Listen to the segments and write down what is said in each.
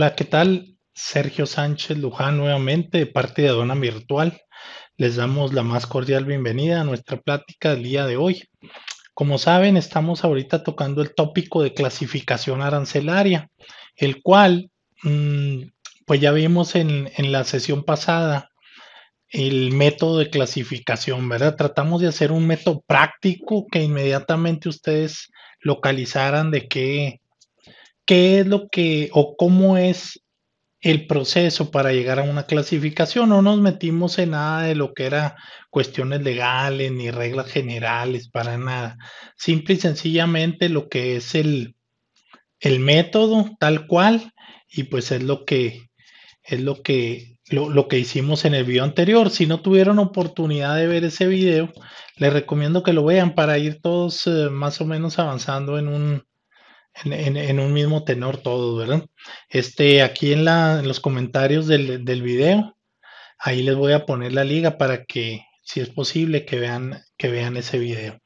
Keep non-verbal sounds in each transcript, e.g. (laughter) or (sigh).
Hola, ¿qué tal? Sergio Sánchez Luján nuevamente, de parte de Dona Virtual. Les damos la más cordial bienvenida a nuestra plática del día de hoy. Como saben, estamos ahorita tocando el tópico de clasificación arancelaria, el cual, mm, pues ya vimos en, en la sesión pasada, el método de clasificación, ¿verdad? Tratamos de hacer un método práctico que inmediatamente ustedes localizaran de qué ¿qué es lo que o cómo es el proceso para llegar a una clasificación? No nos metimos en nada de lo que era cuestiones legales ni reglas generales, para nada. Simple y sencillamente lo que es el, método tal cual y pues es lo que es lo que lo, que hicimos en el video anterior. Si no tuvieron oportunidad de ver ese video, les recomiendo que lo vean para ir todos eh, más o menos avanzando en un, en, un mismo tenor todo, ¿verdad? Este, aquí en, los comentarios del, video, ahí les voy a poner la liga para que, si es posible, que vean, que vean ese video.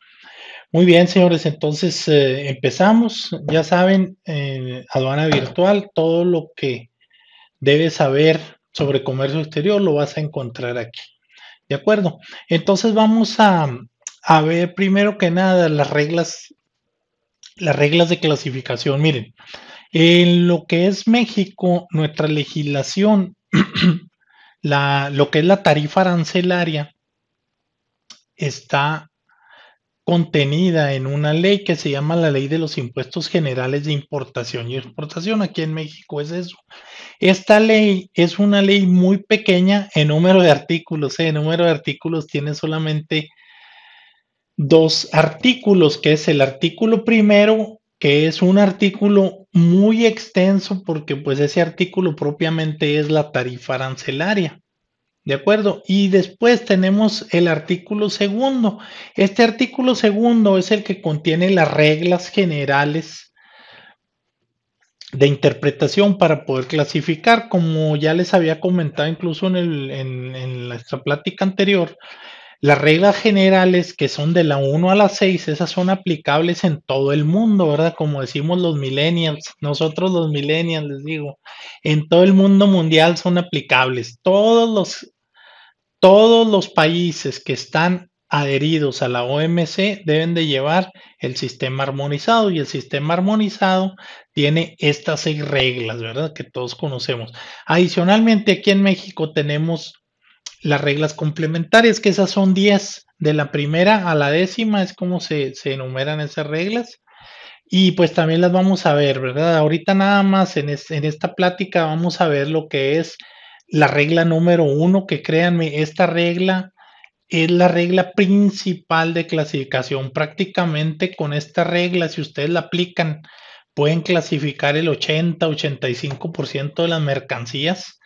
Muy bien, señores, entonces eh, empezamos. Ya saben, eh, aduana virtual, todo lo que debes saber sobre comercio exterior lo vas a encontrar aquí. ¿De acuerdo? Entonces vamos a, a ver primero que nada las reglas las reglas de clasificación. Miren, en lo que es México, nuestra legislación, (clears throat) la, lo que es la tarifa arancelaria, está contenida en una ley que se llama la ley de los impuestos generales de importación y exportación. Aquí en México es eso. Esta ley es una ley muy pequeña en número de artículos. ¿eh? En número de artículos tiene solamente dos artículos, que es el artículo primero, que es un artículo muy extenso porque pues ese artículo propiamente es la tarifa arancelaria. ¿De acuerdo? Y después tenemos el artículo segundo. Este artículo segundo es el que contiene las reglas generales de interpretación para poder clasificar, como ya les había comentado incluso en, el, en nuestra plática anterior, las reglas generales que son de la 1 a la 6, esas son aplicables en todo el mundo, ¿verdad? Como decimos los millennials, nosotros los millennials, les digo, en todo el mundo mundial son aplicables. Todos los, todos los países que están adheridos a la OMC deben de llevar el sistema armonizado y el sistema armonizado tiene estas seis reglas, ¿verdad? Que todos conocemos. Adicionalmente, aquí en México tenemos las reglas complementarias, que esas son 10. De la primera a la décima es como se, enumeran esas reglas. Y pues también las vamos a ver, ¿verdad? Ahorita nada más en, en, esta plática vamos a ver lo que es la regla número uno, que créanme, esta regla es la regla principal de clasificación. Prácticamente con esta regla, si ustedes la aplican, pueden clasificar el 80, 85% de las mercancías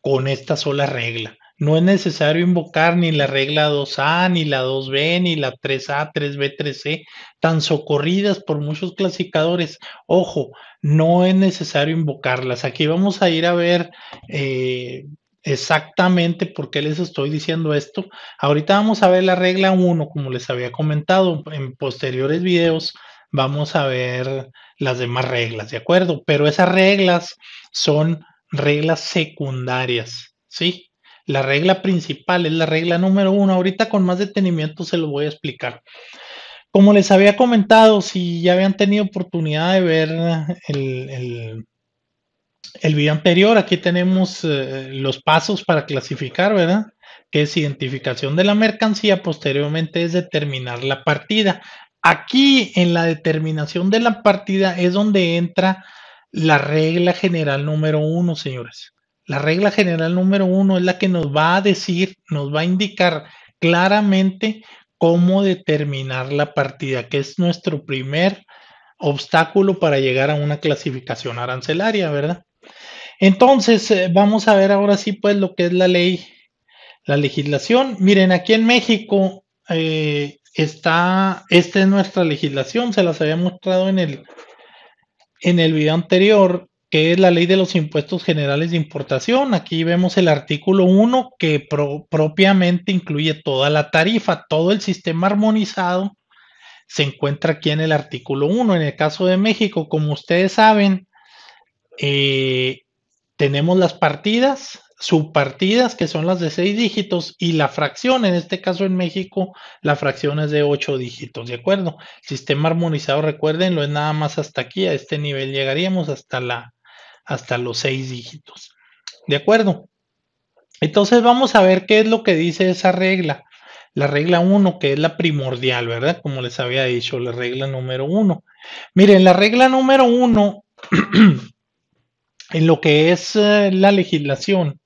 con esta sola regla. No es necesario invocar ni la regla 2A, ni la 2B, ni la 3A, 3B, 3C, tan socorridas por muchos clasificadores. Ojo, no es necesario invocarlas. Aquí vamos a ir a ver eh, exactamente por qué les estoy diciendo esto. Ahorita vamos a ver la regla 1, como les había comentado en posteriores videos vamos a ver las demás reglas, ¿de acuerdo? Pero esas reglas son reglas secundarias, ¿sí? La regla principal es la regla número uno. Ahorita con más detenimiento se lo voy a explicar. Como les había comentado, si ya habían tenido oportunidad de ver el, el, video anterior, aquí tenemos eh, los pasos para clasificar, ¿verdad? Que es identificación de la mercancía, posteriormente es determinar la partida. Aquí en la determinación de la partida es donde entra la regla general número uno, señores. La regla general número uno es la que nos va a decir, nos va a indicar claramente cómo determinar la partida, que es nuestro primer obstáculo para llegar a una clasificación arancelaria, ¿verdad? Entonces, eh, vamos a ver ahora sí, pues, lo que es la ley, la legislación. Miren, aquí en México eh, está, esta es nuestra legislación, se las había mostrado en en el video anterior que es la ley de los impuestos generales de importación. Aquí vemos el artículo 1 que propiamente incluye toda la tarifa, todo el sistema armonizado se encuentra aquí en el artículo 1. En el caso de México, como ustedes saben, eh, tenemos las partidas, subpartidas, que son las de seis dígitos, y la fracción, en este caso en México, la fracción es de ocho dígitos, ¿de acuerdo? Sistema armonizado, recuerden, lo es nada más hasta aquí, a este nivel llegaríamos hasta la hasta los seis dígitos. ¿De acuerdo? Entonces vamos a ver qué es lo que dice esa regla. La regla 1, que es la primordial, ¿verdad? Como les había dicho, la regla número uno. Miren, la regla número uno, (clears throat) en lo que es eh, la legislación,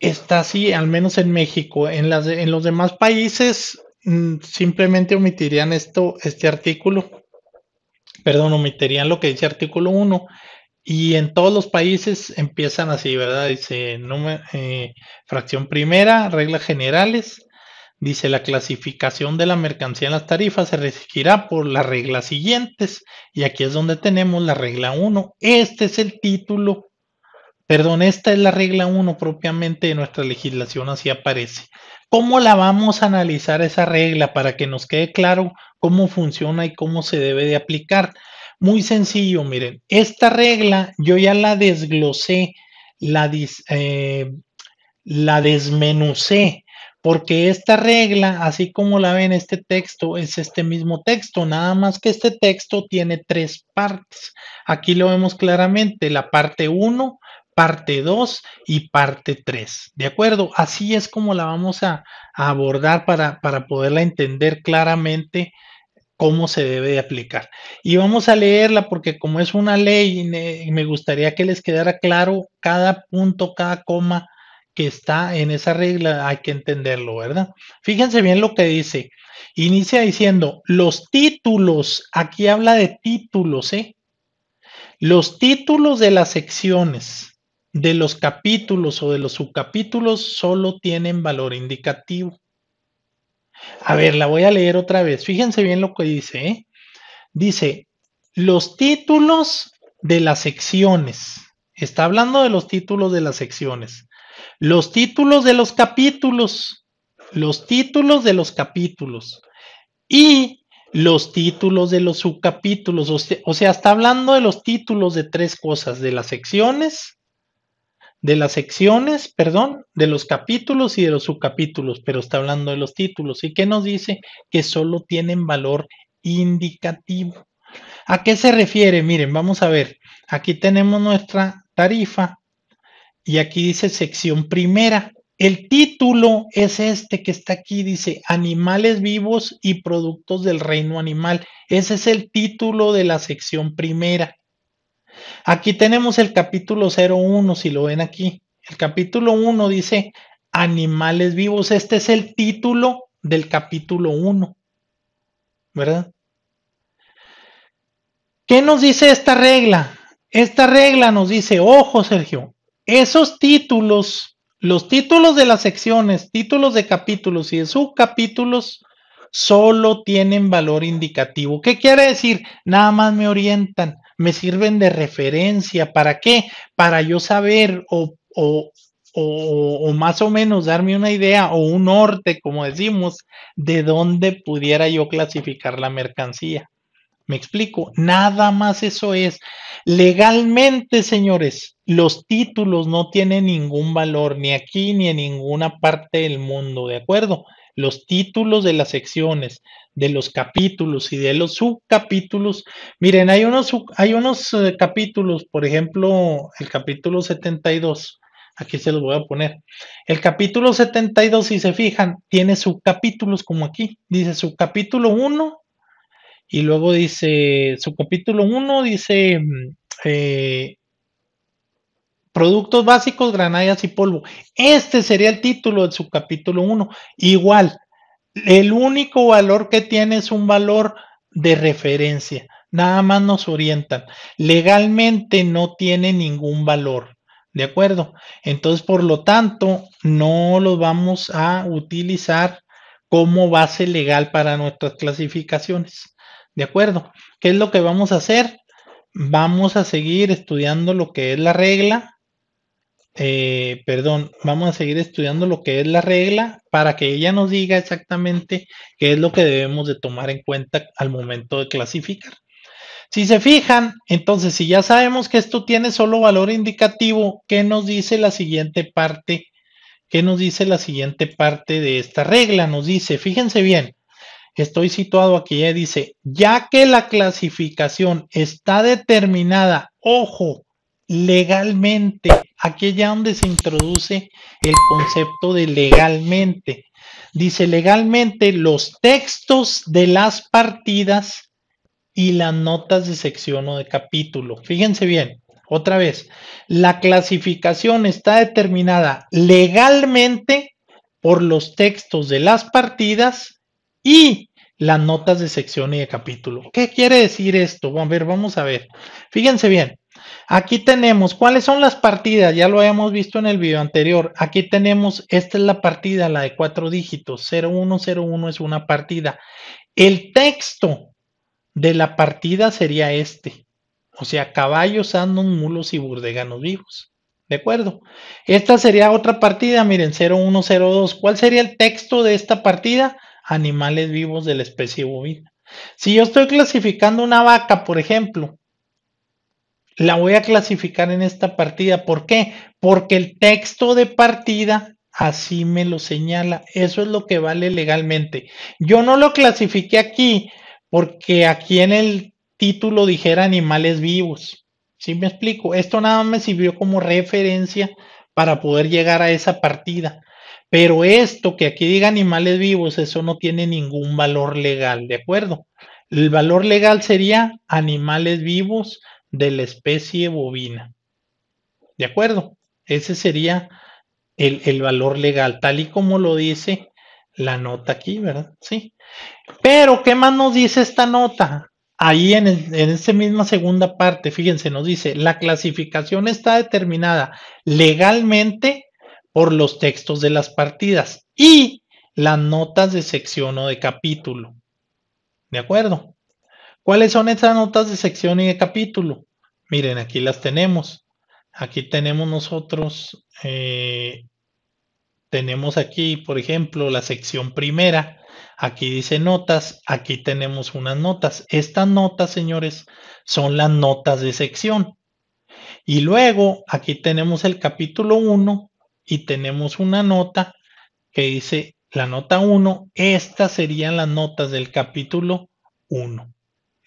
está así, al menos en México. En, las, en los demás países mm, simplemente omitirían esto, este artículo perdón, omitirían lo que dice artículo 1. Y en todos los países empiezan así, ¿verdad? Dice eh, fracción primera, reglas generales. Dice la clasificación de la mercancía en las tarifas se regirá por las reglas siguientes. Y aquí es donde tenemos la regla 1. Este es el título Perdón, esta es la regla 1 propiamente de nuestra legislación, así aparece. ¿Cómo la vamos a analizar esa regla para que nos quede claro cómo funciona y cómo se debe de aplicar? Muy sencillo, miren, esta regla yo ya la desglosé, la, eh, la desmenucé, porque esta regla, así como la ven, este texto es este mismo texto, nada más que este texto tiene tres partes. Aquí lo vemos claramente, la parte 1, parte 2 y parte 3. ¿De acuerdo? Así es como la vamos a, abordar para, para, poderla entender claramente cómo se debe de aplicar. Y vamos a leerla porque como es una ley, me gustaría que les quedara claro cada punto, cada coma que está en esa regla, hay que entenderlo, ¿verdad? Fíjense bien lo que dice. Inicia diciendo, los títulos, aquí habla de títulos, ¿eh? Los títulos de las secciones de los capítulos o de los subcapítulos solo tienen valor indicativo. A ver, la voy a leer otra vez. Fíjense bien lo que dice. ¿eh? Dice, los títulos de las secciones. Está hablando de los títulos de las secciones. Los títulos de los capítulos. Los títulos de los capítulos. Y los títulos de los subcapítulos. O sea, está hablando de los títulos de tres cosas. De las secciones, de las secciones, perdón, de los capítulos y de los subcapítulos, pero está hablando de los títulos. ¿Y qué nos dice? Que solo tienen valor indicativo. ¿A qué se refiere? Miren, vamos a ver. Aquí tenemos nuestra tarifa y aquí dice sección primera. El título es este que está aquí, dice Animales vivos y productos del reino animal. Ese es el título de la sección primera. Aquí tenemos el capítulo 01, si lo ven aquí. El capítulo 1 dice animales vivos. Este es el título del capítulo 1. ¿Verdad? ¿Qué nos dice esta regla? Esta regla nos dice, ojo Sergio, esos títulos, los títulos de las secciones, títulos de capítulos y de subcapítulos, solo tienen valor indicativo. ¿Qué quiere decir? Nada más me orientan me sirven de referencia. ¿Para qué? Para yo saber o, más o menos darme una idea o un norte, como decimos, de dónde pudiera yo clasificar la mercancía. Me explico, nada más eso es. Legalmente, señores, los títulos no tienen ningún valor, ni aquí ni en ninguna parte del mundo, ¿de acuerdo? los títulos de las secciones, de los capítulos y de los subcapítulos. Miren, hay unos, hay unos eh, capítulos, por ejemplo, el capítulo 72. Aquí se los voy a poner. El capítulo 72, si se fijan, tiene subcapítulos como aquí. Dice subcapítulo 1 y luego dice subcapítulo 1, dice mm, eh, Productos básicos, granallas y polvo. Este sería el título de su capítulo 1. Igual, el único valor que tiene es un valor de referencia. Nada más nos orientan. Legalmente no tiene ningún valor. ¿De acuerdo? Entonces, por lo tanto, no los vamos a utilizar como base legal para nuestras clasificaciones. ¿De acuerdo? ¿Qué es lo que vamos a hacer? Vamos a seguir estudiando lo que es la regla eh, perdón, vamos a seguir estudiando lo que es la regla para que ella nos diga exactamente qué es lo que debemos de tomar en cuenta al momento de clasificar. Si se fijan, entonces si ya sabemos que esto tiene solo valor indicativo, ¿qué nos dice la siguiente parte? ¿Qué nos dice la siguiente parte de esta regla? Nos dice, fíjense bien, estoy situado aquí, ya dice, ya que la clasificación está determinada, ojo, legalmente Aquí ya donde se introduce el concepto de legalmente. Dice legalmente los textos de las partidas y las notas de sección o de capítulo. Fíjense bien, otra vez, la clasificación está determinada legalmente por los textos de las partidas y las notas de sección y de capítulo. ¿Qué quiere decir esto? A ver, vamos a ver. Fíjense bien, Aquí tenemos, ¿cuáles son las partidas? Ya lo habíamos visto en el video anterior. Aquí tenemos, esta es la partida, la de cuatro dígitos. 0101 es una partida. El texto de la partida sería este. O sea, caballos, andos, mulos y burdeganos vivos. ¿De acuerdo? Esta sería otra partida, miren, 0102. ¿Cuál sería el texto de esta partida? Animales vivos de la especie bovina. Si yo estoy clasificando una vaca, por ejemplo, la voy a clasificar en esta partida. ¿Por qué? Porque el texto de partida así me lo señala. Eso es lo que vale legalmente. Yo no lo clasifiqué aquí porque aquí en el título dijera animales vivos. ¿Sí me explico? Esto nada más me sirvió como referencia para poder llegar a esa partida. Pero esto que aquí diga animales vivos, eso no tiene ningún valor legal, ¿de acuerdo? El valor legal sería animales vivos, de la especie bovina. ¿De acuerdo? Ese sería el, valor legal, tal y como lo dice la nota aquí, ¿verdad? Sí. Pero, ¿qué más nos dice esta nota? Ahí en, en esta misma segunda parte, fíjense, nos dice, la clasificación está determinada legalmente por los textos de las partidas y las notas de sección o de capítulo. ¿De acuerdo? ¿Cuáles son esas notas de sección y de capítulo? Miren, aquí las tenemos. Aquí tenemos nosotros, eh, tenemos aquí, por ejemplo, la sección primera. Aquí dice notas, aquí tenemos unas notas. Estas notas, señores, son las notas de sección. Y luego aquí tenemos el capítulo 1 y tenemos una nota que dice la nota 1. Estas serían las notas del capítulo 1.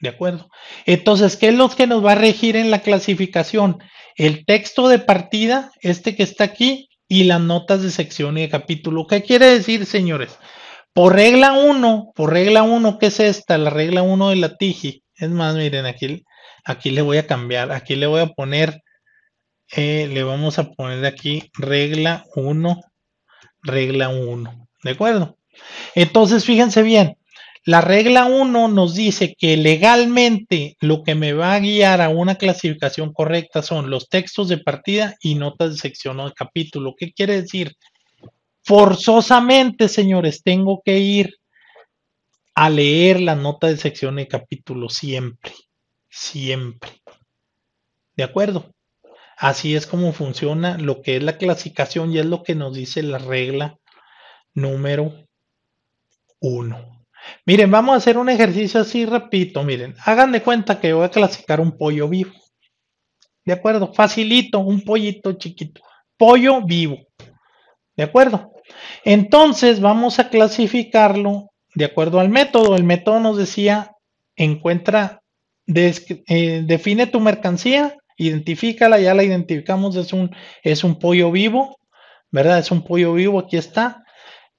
¿De acuerdo? Entonces, ¿qué es lo que nos va a regir en la clasificación? El texto de partida, este que está aquí, y las notas de sección y de capítulo. ¿Qué quiere decir, señores? Por regla 1, por regla 1, ¿qué es esta? La regla 1 de la TIGI. Es más, miren, aquí, aquí le voy a cambiar, aquí le voy a poner, eh, le vamos a poner aquí regla 1, regla 1. ¿De acuerdo? Entonces, fíjense bien, la regla 1 nos dice que legalmente lo que me va a guiar a una clasificación correcta son los textos de partida y notas de sección o de capítulo. ¿Qué quiere decir? Forzosamente, señores, tengo que ir a leer la nota de sección y capítulo siempre, siempre. ¿De acuerdo? Así es como funciona lo que es la clasificación y es lo que nos dice la regla número 1. Miren, vamos a hacer un ejercicio así, repito, miren, hagan de cuenta que voy a clasificar un pollo vivo. ¿De acuerdo? Facilito, un pollito chiquito. Pollo vivo. ¿De acuerdo? Entonces vamos a clasificarlo de acuerdo al método. El método nos decía, encuentra, eh, define tu mercancía, identifícala, ya la identificamos, es un, es un pollo vivo, ¿verdad? Es un pollo vivo, aquí está.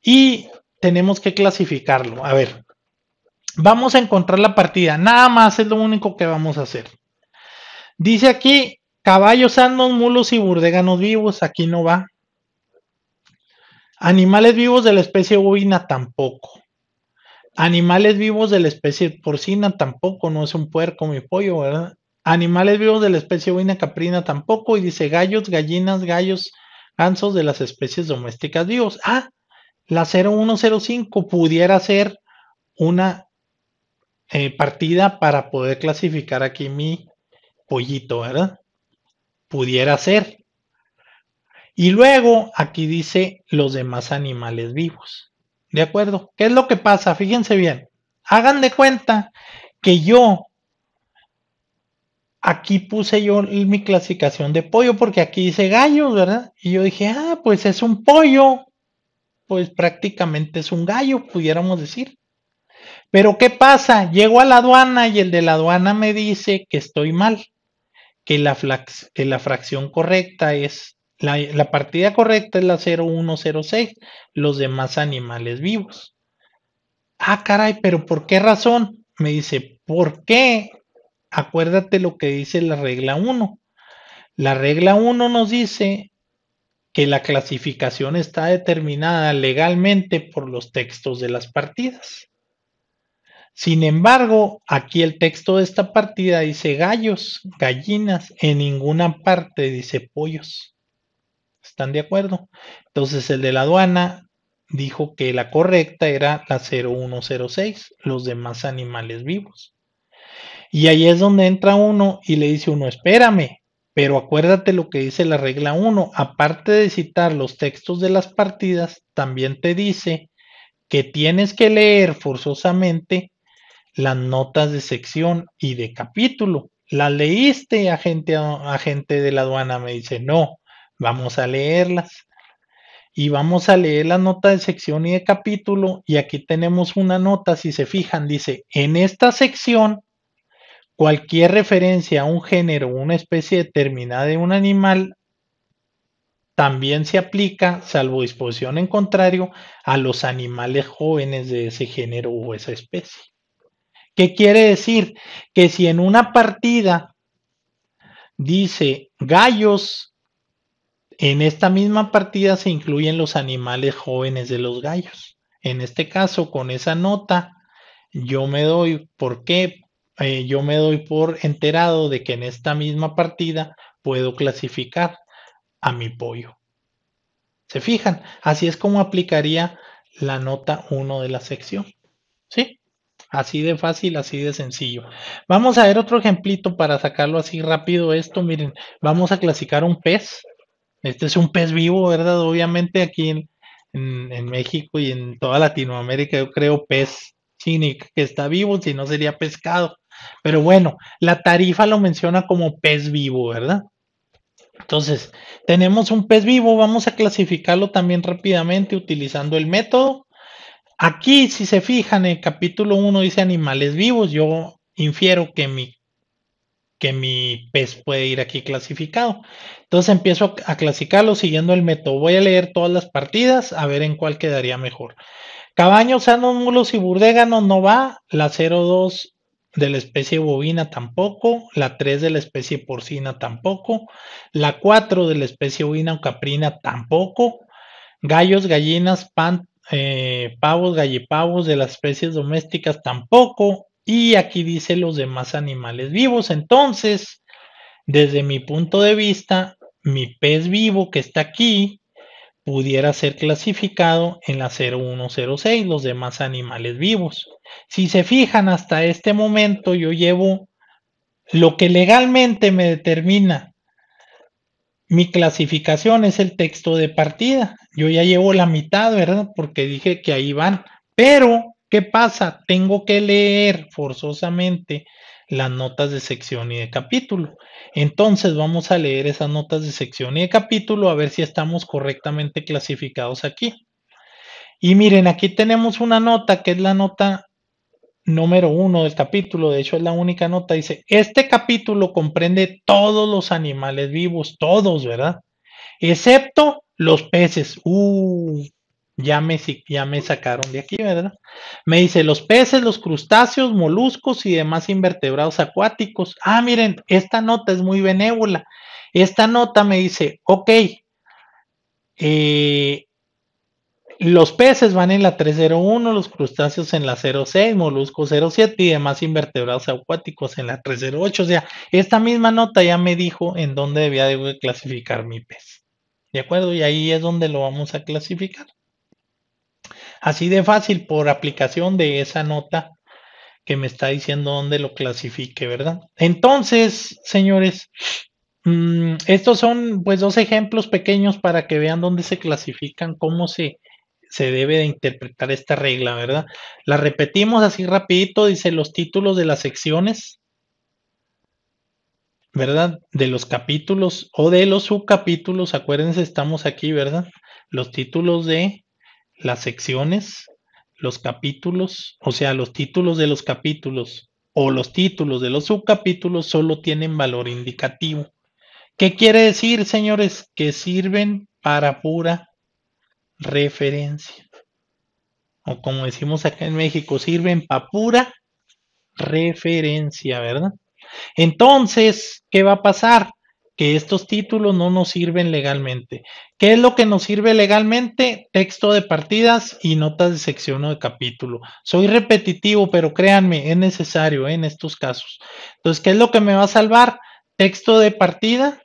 Y tenemos que clasificarlo. A ver, vamos a encontrar la partida. Nada más es lo único que vamos a hacer. Dice aquí, caballos, andos, mulos y burdeganos vivos. Aquí no va. Animales vivos de la especie bovina tampoco. Animales vivos de la especie porcina tampoco. No es un puerco mi pollo, ¿verdad? Animales vivos de la especie bovina caprina tampoco. Y dice gallos, gallinas, gallos, gansos de las especies domésticas vivos. Ah, la 0105 pudiera ser una eh, partida para poder clasificar aquí mi pollito, ¿verdad? Pudiera ser. Y luego aquí dice los demás animales vivos. ¿De acuerdo? ¿Qué es lo que pasa? Fíjense bien. Hagan de cuenta que yo aquí puse yo mi clasificación de pollo porque aquí dice gallos, ¿verdad? Y yo dije, ah, pues es un pollo pues prácticamente es un gallo, pudiéramos decir. Pero ¿qué pasa? Llego a la aduana y el de la aduana me dice que estoy mal, que la, fracción correcta es, la, la partida correcta es la 0106, los demás animales vivos. Ah, caray, pero ¿por qué razón? Me dice, ¿por qué? Acuérdate lo que dice la regla 1. La regla 1 nos dice que la clasificación está determinada legalmente por los textos de las partidas. Sin embargo, aquí el texto de esta partida dice gallos, gallinas, en ninguna parte dice pollos. ¿Están de acuerdo? Entonces el de la aduana dijo que la correcta era la 0106, los demás animales vivos. Y ahí es donde entra uno y le dice uno, espérame, pero acuérdate lo que dice la regla 1. Aparte de citar los textos de las partidas, también te dice que tienes que leer forzosamente las notas de sección y de capítulo. ¿Las leíste, agente, agente de la aduana? Me dice, no, vamos a leerlas. Y vamos a leer la nota de sección y de capítulo. Y aquí tenemos una nota, si se fijan, dice, en esta sección cualquier referencia a un género o una especie determinada de un animal también se aplica, salvo disposición en contrario, a los animales jóvenes de ese género o esa especie. ¿Qué quiere decir? Que si en una partida dice gallos, en esta misma partida se incluyen los animales jóvenes de los gallos. En este caso, con esa nota, yo me doy, ¿por qué? Eh, yo me doy por enterado de que en esta misma partida puedo clasificar a mi pollo. ¿Se fijan? Así es como aplicaría la nota 1 de la sección. ¿Sí? Así de fácil, así de sencillo. Vamos a ver otro ejemplito para sacarlo así rápido esto. Miren, vamos a clasificar un pez. Este es un pez vivo, ¿verdad? Obviamente aquí en, México y en toda Latinoamérica yo creo pez cínico que está vivo, si no sería pescado. Pero bueno, la tarifa lo menciona como pez vivo, ¿verdad? Entonces, tenemos un pez vivo, vamos a clasificarlo también rápidamente utilizando el método. Aquí, si se fijan, el capítulo 1 dice animales vivos. Yo infiero que mi, que mi pez puede ir aquí clasificado. Entonces empiezo a clasificarlo siguiendo el método. Voy a leer todas las partidas a ver en cuál quedaría mejor. Cabaños, anómulos y burdeganos no va. La 02 de la especie bovina tampoco, la 3 de la especie porcina tampoco, la 4 de la especie bovina o caprina tampoco, gallos, gallinas, eh, pavos, gallipavos de las especies domésticas tampoco, y aquí dice los demás animales vivos. Entonces, desde mi punto de vista, mi pez vivo que está aquí pudiera ser clasificado en la 0106, los demás animales vivos. Si se fijan hasta este momento, yo llevo lo que legalmente me determina mi clasificación es el texto de partida. Yo ya llevo la mitad, ¿verdad? Porque dije que ahí van. Pero, ¿qué pasa? Tengo que leer forzosamente las notas de sección y de capítulo. Entonces vamos a leer esas notas de sección y de capítulo a ver si estamos correctamente clasificados aquí. Y miren, aquí tenemos una nota que es la nota número uno del capítulo, de hecho es la única nota, dice, este capítulo comprende todos los animales vivos, todos, ¿verdad? Excepto los peces. Uh, ya me, ya me sacaron de aquí, ¿verdad? Me dice, los peces, los crustáceos, moluscos y demás invertebrados acuáticos. Ah, miren, esta nota es muy benévola. Esta nota me dice, ok, eh, los peces van en la 301, los crustáceos en la 06, moluscos 07 y demás invertebrados acuáticos en la 308. O sea, esta misma nota ya me dijo en dónde debía de clasificar mi pez. ¿De acuerdo? Y ahí es donde lo vamos a clasificar. Así de fácil por aplicación de esa nota que me está diciendo dónde lo clasifique, ¿verdad? Entonces, señores, mm, estos son pues dos ejemplos pequeños para que vean dónde se clasifican, cómo se se debe de interpretar esta regla, ¿verdad? La repetimos así rapidito, dice los títulos de las secciones, ¿verdad? De los capítulos o de los subcapítulos, acuérdense, estamos aquí, ¿verdad? Los títulos de las secciones, los capítulos, o sea, los títulos de los capítulos o los títulos de los subcapítulos solo tienen valor indicativo. ¿Qué quiere decir, señores? Que sirven para pura referencia. O como decimos acá en México, sirven para pura referencia, ¿verdad? Entonces, ¿qué va a pasar? Que estos títulos no nos sirven legalmente. ¿Qué es lo que nos sirve legalmente? Texto de partidas y notas de sección o de capítulo. Soy repetitivo, pero créanme, es necesario ¿eh? en estos casos. Entonces, ¿qué es lo que me va a salvar? Texto de partida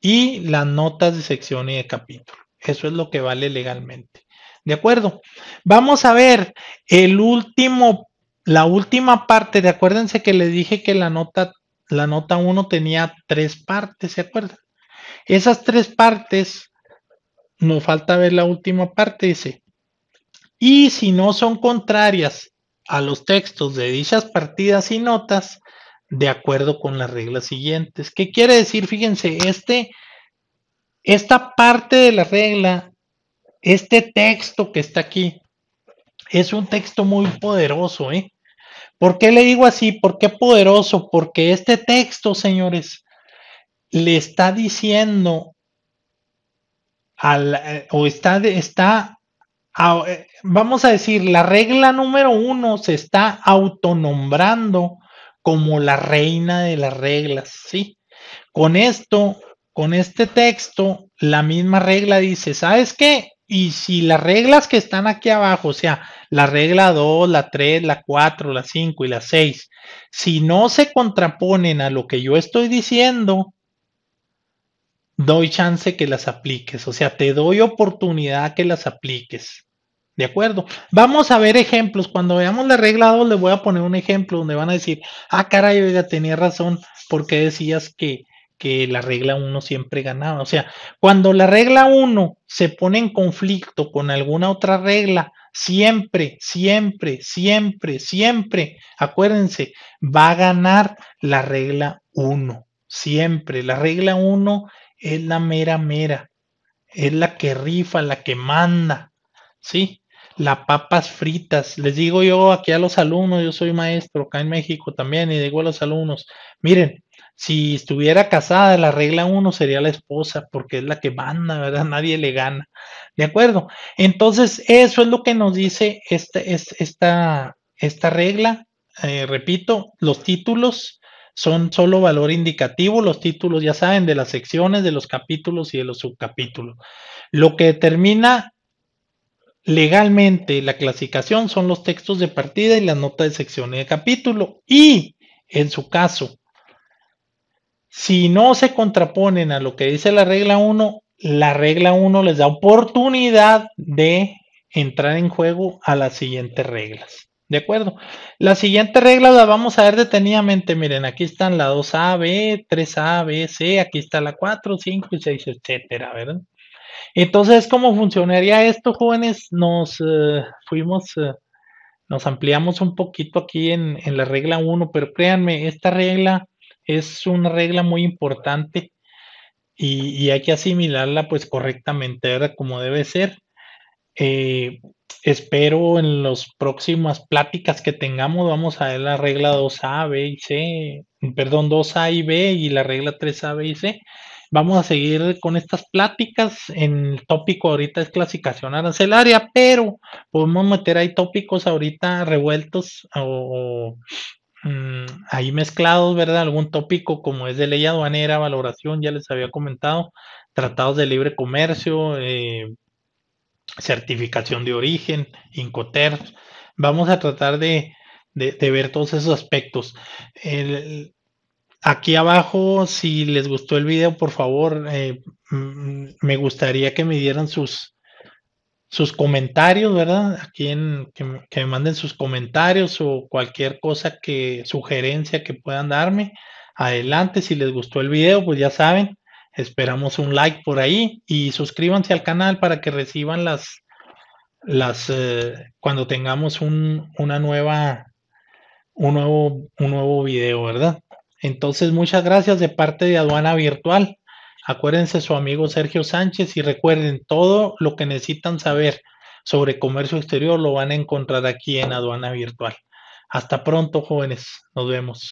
y las notas de sección y de capítulo. Eso es lo que vale legalmente. ¿De acuerdo? Vamos a ver el último, la última parte. De acuérdense que les dije que la nota, la nota 1 tenía tres partes, ¿se acuerdan? Esas tres partes, nos falta ver la última parte, dice. Y si no son contrarias a los textos de dichas partidas y notas, de acuerdo con las reglas siguientes. ¿Qué quiere decir? Fíjense, este esta parte de la regla, este texto que está aquí, es un texto muy poderoso. ¿eh? ¿Por qué le digo así? ¿Por qué poderoso? Porque este texto, señores, le está diciendo al, eh, o está, está eh, vamos a decir, la regla número uno se está autonombrando como la reina de las reglas, ¿sí? Con esto con este texto, la misma regla dice, ¿sabes qué? Y si las reglas que están aquí abajo, o sea, la regla 2, la 3, la 4, la 5 y la 6, si no se contraponen a lo que yo estoy diciendo, doy chance que las apliques, o sea, te doy oportunidad que las apliques. ¿De acuerdo? Vamos a ver ejemplos. Cuando veamos la regla 2, le voy a poner un ejemplo donde van a decir, ah, caray, oiga, tenía razón porque decías que que la regla 1 siempre ganaba. O sea, cuando la regla 1 se pone en conflicto con alguna otra regla, siempre, siempre, siempre, siempre, acuérdense, va a ganar la regla 1. Siempre, la regla 1 es la mera mera, es la que rifa, la que manda, ¿sí? Las papas fritas. Les digo yo aquí a los alumnos, yo soy maestro acá en México también y digo a los alumnos, miren, si estuviera casada, la regla 1 sería la esposa, porque es la que manda, ¿verdad? (laughs) Nadie le gana. ¿De acuerdo? Entonces, eso es lo que nos dice esta, esta, esta regla. Eh, repito, los títulos son solo valor indicativo, los títulos ya saben de las secciones, de los capítulos y de los subcapítulos. Lo que determina legalmente la clasificación son los textos de partida y la nota de sección y de capítulo. Y en su caso, si no se contraponen a lo que dice la regla 1, la regla 1 les da oportunidad de entrar en juego a las siguientes reglas. ¿De acuerdo? La siguiente regla la vamos a ver detenidamente. Miren, aquí están la 2A, B, 3A, B, C, aquí está la 4, 5 y 6, etcétera, ¿verdad? Entonces, ¿cómo funcionaría esto, jóvenes? Nos eh, fuimos, eh, nos ampliamos un poquito aquí en, en la regla 1, pero créanme, esta regla es una regla muy importante y, hay que asimilarla pues correctamente, ¿verdad? Como debe ser. Eh, espero en las próximas pláticas que tengamos vamos a ver la regla 2A, B y C, perdón, 2A y B y la regla 3A, B y C. Vamos a seguir con estas pláticas. En el tópico ahorita es clasificación arancelaria, pero podemos meter ahí tópicos ahorita revueltos o, Mm, ahí mezclados, ¿verdad? Algún tópico como es de ley aduanera, valoración, ya les había comentado, tratados de libre comercio, eh, certificación de origen, Incoter. Vamos a tratar de, ver todos esos aspectos. aquí abajo, si les gustó el video, por favor, eh, mm, me gustaría que me dieran sus, sus comentarios, ¿verdad? Aquí en, que, me manden sus comentarios o cualquier cosa que, sugerencia que puedan darme. Adelante, si les gustó el video, pues ya saben, esperamos un like por ahí y suscríbanse al canal para que reciban las, las, eh, cuando tengamos un, una nueva, un nuevo, un nuevo video, ¿verdad? Entonces, muchas gracias de parte de Aduana Virtual. Acuérdense su amigo Sergio Sánchez y recuerden todo lo que necesitan saber sobre comercio exterior lo van a encontrar aquí en Aduana Virtual. Hasta pronto, jóvenes. Nos vemos.